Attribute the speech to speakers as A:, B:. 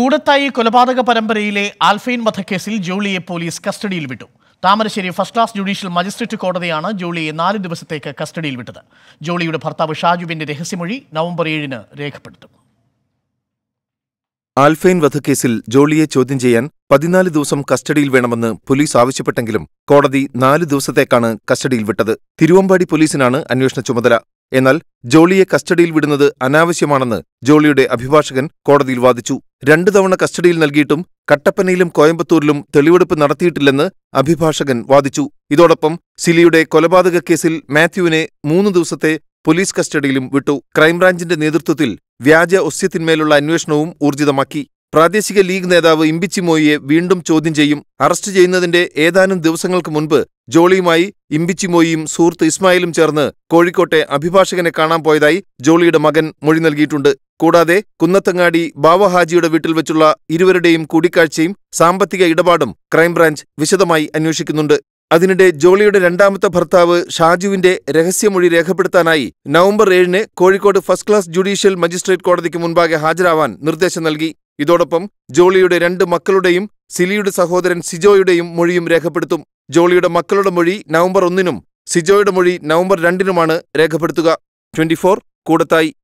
A: കൂടത്തായി കൊലപാതക പരമ്പരയിലെ ആൽഫൈൻ വധക്കേസിൽ ജോളിയെ പോലീസ് കസ്റ്റഡിയിൽ വിട്ടു Thamarassery first class judicial magistrate കോടതിയാണ് ജോളിയെ നാല് ദിവസത്തേക്ക് കസ്റ്റഡിയിൽ വിട്ടത് ജോളിയുടെ ഭർത്താവ് ഷാജുവിന്റെ രഹസ്യമൊഴി നവംബർ ഏഴിന് രേഖപ്പെടുത്തും
B: ആൽഫൈൻ വധക്കേസിൽ ജോളിയെ ചോദ്യം ചെയ്യാൻ പതിനാല് ദിവസം കസ്റ്റഡിയിൽ വേണമെന്ന് പോലീസ് ആവശ്യപ്പെട്ടെങ്കിലും കോടതി നാല് ദിവസത്തേക്കാണ് കസ്റ്റഡിയിൽ വിട്ടത് തിരുവമ്പാടി പോലീസിനാണ് അന്വേഷണ ചുമതല എന്നാൽ ജോളിയെ കസ്റ്റഡിയിൽ വിടുന്നത് അനാവശ്യമാണെന്ന് ജോളിയുടെ അഭിഭാഷകൻ കോടതിയിൽ വാദിച്ചു രണ്ടു തവണ കസ്റ്റഡിയിൽ നൽകിയിട്ടും കട്ടപ്പനയിലും കോയമ്പത്തൂരിലും തെളിവെടുപ്പ് നടത്തിയിട്ടില്ലെന്ന് അഭിഭാഷകൻ വാദിച്ചു ഇതോടൊപ്പം സിലിയുടെ കൊലപാതക കേസിൽ മാത്യുവിനെ മൂന്ന് ദിവസത്തെ പോലീസ് കസ്റ്റഡിയിലും വിട്ടു ക്രൈംബ്രാഞ്ചിന്റെ നേതൃത്വത്തിൽ വ്യാജ ഒസ്യത്തിന്മേലുള്ള അന്വേഷണവും ഊർജിതമാക്കി പ്രാദേശിക ലീഗ് നേതാവ് ഇംബിച്ചിമോയിയെ വീണ്ടും ചോദ്യം ചെയ്യും അറസ്റ്റ് ചെയ്യുന്നതിന്റെ ഏതാനും ദിവസങ്ങൾക്ക് മുൻപ് ജോളിയുമായി ഇംബിച്ചിമോയിയും സുഹൃത്ത് ഇസ്മായിലും ചേർന്ന് കോഴിക്കോട്ടെ അഭിഭാഷകനെ കാണാൻ പോയതായി ജോളിയുടെ മകൻ മൊഴി നൽകിയിട്ടുണ്ട് കൂടാതെ കുന്നത്തങ്ങാടി ബാവഹാജിയുടെ വീട്ടിൽ വെച്ചുള്ള ഇരുവരുടെയും കൂടിക്കാഴ്ചയും സാമ്പത്തിക ഇടപാടും ക്രൈംബ്രാഞ്ച് വിശദമായി അന്വേഷിക്കുന്നുണ്ട് അതിനിടെ ജോളിയുടെ രണ്ടാമത്തെ ഭർത്താവ് ഷാജുവിന്റെ രഹസ്യമൊഴി രേഖപ്പെടുത്താനായി നവംബർ ഏഴിന് Kozhikode first class judicial magistrate കോടതിക്ക് മുൻപാകെ ഹാജരാവാൻ നിർദ്ദേശം നൽകി ഇതോടൊപ്പം ജോളിയുടെ രണ്ട് മക്കളുടെയും സിലിയുടെ സഹോദരൻ സിജോയുടെയും മൊഴിയും രേഖപ്പെടുത്തും ജോളിയുടെ മക്കളുടെ മൊഴി നവംബർ ഒന്നിനും സിജോയുടെ മൊഴി നവംബർ രണ്ടിനുമാണ് രേഖപ്പെടുത്തുക ട്വന്റി കൂടത്തായി